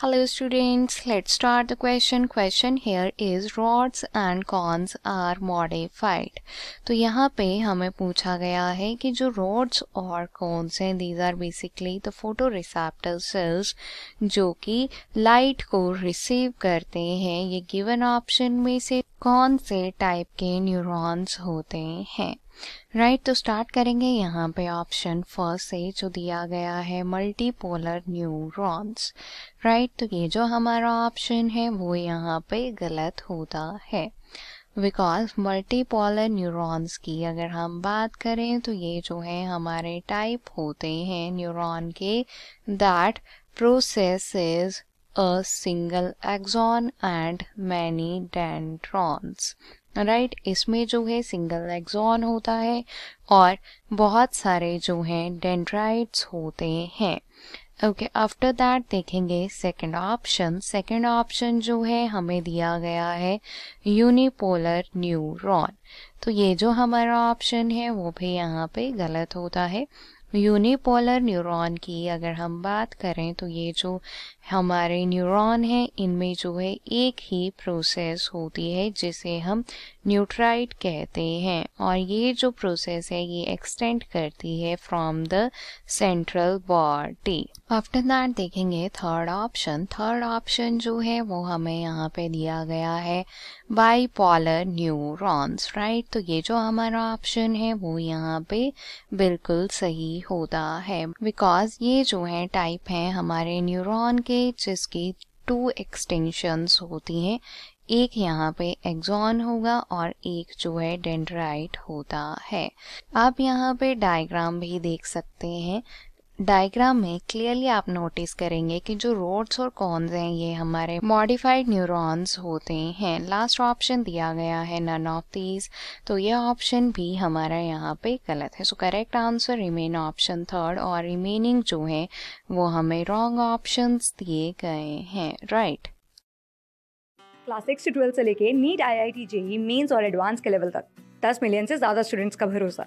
Hello students, let's start the question. Question here is rods and cons are modified. तो यहाँ पे हमें पूछा गया है कि जो rods और cones हैं these are basically the photoreceptor cells जो कि light को receive करते हैं ये given option में से कौन से type के neurons होते हैं राइट right, तो स्टार्ट करेंगे यहाँ पे ऑप्शन फर्स्ट से जो दिया गया है मल्टीपोलर न्यूरॉन्स राइट तो ये जो हमारा ऑप्शन है वो यहाँ पे गलत होता है बिकॉज मल्टीपोलर न्यूरॉन्स की अगर हम बात करें तो ये जो है हमारे टाइप होते हैं न्यूरॉन के that processes a single axon and many dendrons right right? इसमें जो है सिंगल एक्सॉन होता है और बहुत सारे जो हैं डेंड्राइट्स होते हैं ओके आफ्टर दैट देखेंगे सेकंड ऑप्शन सेकंड ऑप्शन जो है हमें दिया गया है यूनिपोलर न्यूरॉन तो ये जो हमारा ऑप्शन है वो भी यहाँ पे गलत होता है यूनिपोलर न्यूरॉन की अगर हम बात करें तो ये जो हमारे न्यूरॉन हैं इनमें जो है एक ही प्रोसेस होती है जिसे हम न्यूट्राइट कहते हैं और ये जो प्रोसेस है ये एक्सटेंड करती है from the central body after that देखेंगे थर्ड ऑप्शन थर्ड ऑप्शन जो है वो हमें यहाँ पे दिया गया है बाई पॉलर न्यूरॉन्स राइट तो ये जो हमारा ऑप्शन है वो यहाँ पे बिल्कुल सही होता है बिकॉज ये जो है टाइप है हमारे न्यूरॉन के जिसकी टू एक्सटेंशंस होती हैं एक यहाँ पे एक्सॉन होगा और एक जो है डेंड्राइट होता है आप यहाँ पे डायग्राम भी देख सकते हैं डायग्राम में क्लियरली आप नोटिस करेंगे कि जो रोड्स और कॉन्स हैं ये हमारे मॉडिफाइड न्यूरॉन्स होते हैं लास्ट ऑप्शन दिया गया है नन ऑफ दीज तो ये ऑप्शन भी हमारा यहाँ पे गलत है so correct answer remain option third और रिमेनिंग जो है वो हमें रॉन्ग ऑप्शन दिए गए हैं राइट क्लास सिक्स से ट्वेल्थ से लेके NEET I I T JEE mains और एडवांस के लेवल तक दस मिलियन से ज़्यादा स्टूडेंट्स का भरोसा